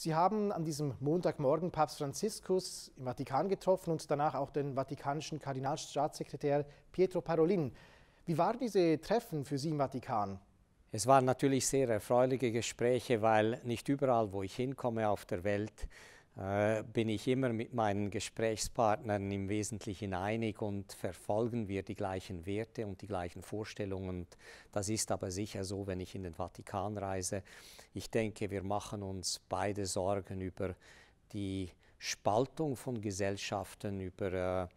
Sie haben an diesem Montagmorgen Papst Franziskus im Vatikan getroffen und danach auch den vatikanischen Kardinalstaatssekretär Pietro Parolin. Wie waren diese Treffen für Sie im Vatikan? Es waren natürlich sehr erfreuliche Gespräche, weil nicht überall, wo ich hinkomme auf der Welt, äh, bin ich immer mit meinen Gesprächspartnern im Wesentlichen einig und verfolgen wir die gleichen Werte und die gleichen Vorstellungen. Und das ist aber sicher so, wenn ich in den Vatikan reise. Ich denke, wir machen uns beide Sorgen über die Spaltung von Gesellschaften, über äh,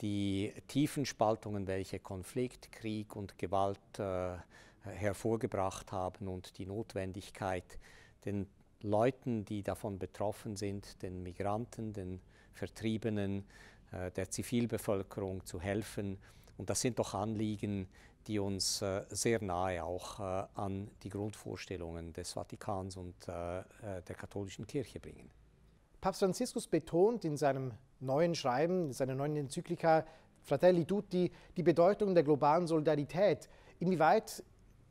die tiefen Spaltungen, welche Konflikt, Krieg und Gewalt äh, hervorgebracht haben und die Notwendigkeit, den Leuten, die davon betroffen sind, den Migranten, den Vertriebenen, äh, der Zivilbevölkerung zu helfen. Und das sind doch Anliegen, die uns äh, sehr nahe auch äh, an die Grundvorstellungen des Vatikans und der katholischen Kirche bringen. Papst Franziskus betont in seinem neuen Schreiben, in seiner neuen Enzyklika Fratelli Tutti, die Bedeutung der globalen Solidarität. Inwieweit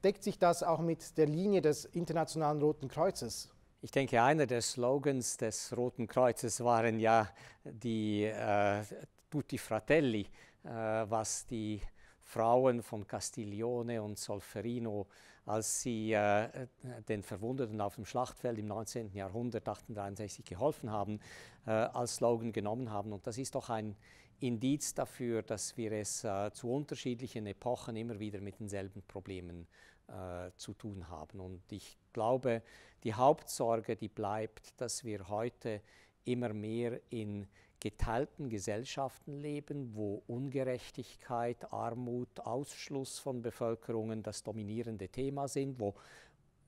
deckt sich das auch mit der Linie des Internationalen Roten Kreuzes? Ich denke, einer der Slogans des Roten Kreuzes waren ja die äh, Tutti Fratelli, äh, was die Frauen von Castiglione und Solferino, als sie äh, den Verwundeten auf dem Schlachtfeld im 19. Jahrhundert 1863 geholfen haben, äh, als Slogan genommen haben. Und das ist doch ein Indiz dafür, dass wir es äh, zu unterschiedlichen Epochen immer wieder mit denselben Problemen äh, zu tun haben. Und ich glaube, die Hauptsorge, die bleibt, dass wir heute immer mehr in geteilten Gesellschaften leben, wo Ungerechtigkeit, Armut, Ausschluss von Bevölkerungen das dominierende Thema sind, wo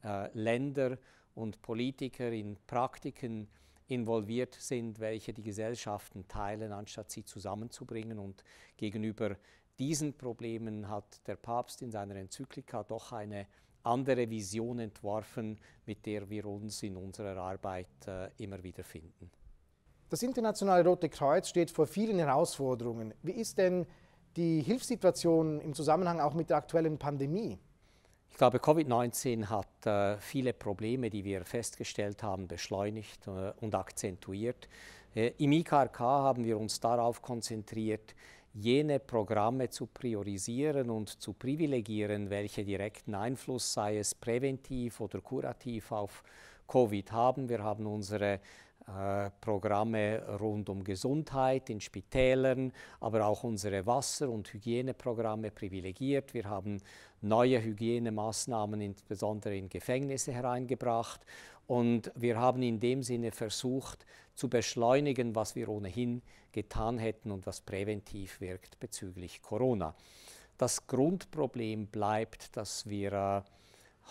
äh, Länder und Politiker in Praktiken involviert sind, welche die Gesellschaften teilen, anstatt sie zusammenzubringen und gegenüber diesen Problemen hat der Papst in seiner Enzyklika doch eine andere Vision entworfen, mit der wir uns in unserer Arbeit äh, immer wieder finden. Das Internationale Rote Kreuz steht vor vielen Herausforderungen. Wie ist denn die Hilfssituation im Zusammenhang auch mit der aktuellen Pandemie? Ich glaube, Covid-19 hat äh, viele Probleme, die wir festgestellt haben, beschleunigt äh, und akzentuiert. Äh, Im IKRK haben wir uns darauf konzentriert, jene Programme zu priorisieren und zu privilegieren, welche direkten Einfluss, sei es präventiv oder kurativ, auf Covid haben. Wir haben unsere äh, Programme rund um Gesundheit in Spitälern, aber auch unsere Wasser- und Hygieneprogramme privilegiert. Wir haben neue Hygienemaßnahmen insbesondere in Gefängnisse hereingebracht und wir haben in dem Sinne versucht zu beschleunigen, was wir ohnehin getan hätten und was präventiv wirkt bezüglich Corona. Das Grundproblem bleibt, dass wir äh,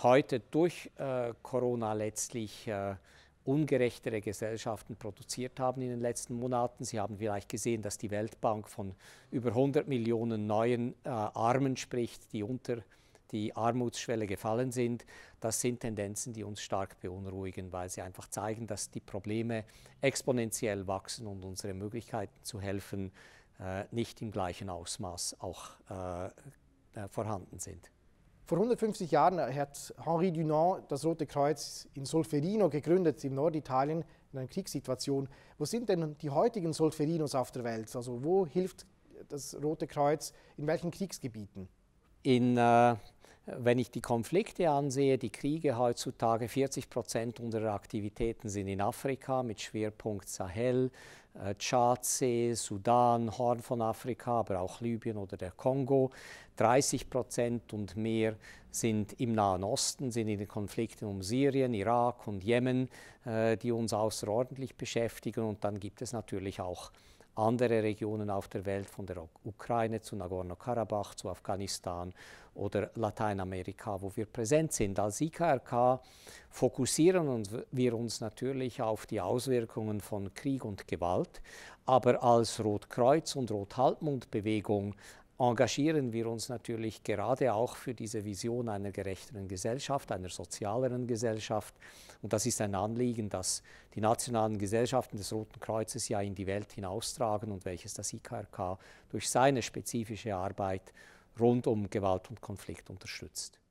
heute durch äh, Corona letztlich äh, ungerechtere Gesellschaften produziert haben in den letzten Monaten. Sie haben vielleicht gesehen, dass die Weltbank von über 100 Millionen neuen äh, Armen spricht, die unter die Armutsschwelle gefallen sind. Das sind Tendenzen, die uns stark beunruhigen, weil sie einfach zeigen, dass die Probleme exponentiell wachsen und unsere Möglichkeiten zu helfen äh, nicht im gleichen Ausmaß auch äh, äh vorhanden sind. Vor 150 Jahren hat Henri Dunant das Rote Kreuz in Solferino gegründet, im Norditalien, in einer Kriegssituation. Wo sind denn die heutigen Solferinos auf der Welt? Also wo hilft das Rote Kreuz, in welchen Kriegsgebieten? In, äh, wenn ich die Konflikte ansehe, die Kriege heutzutage, 40 Prozent unserer Aktivitäten sind in Afrika mit Schwerpunkt Sahel, Tschadsee, äh, Sudan, Horn von Afrika, aber auch Libyen oder der Kongo. 30 Prozent und mehr sind im Nahen Osten, sind in den Konflikten um Syrien, Irak und Jemen, äh, die uns außerordentlich beschäftigen. Und dann gibt es natürlich auch andere Regionen auf der Welt, von der Ukraine zu Nagorno-Karabach, zu Afghanistan oder Lateinamerika, wo wir präsent sind. Als IKRK fokussieren wir uns natürlich auf die Auswirkungen von Krieg und Gewalt, aber als Rotkreuz und Rothalbmund-Bewegung engagieren wir uns natürlich gerade auch für diese Vision einer gerechteren Gesellschaft, einer sozialeren Gesellschaft. Und das ist ein Anliegen, das die nationalen Gesellschaften des Roten Kreuzes ja in die Welt hinaustragen und welches das IKRK durch seine spezifische Arbeit rund um Gewalt und Konflikt unterstützt.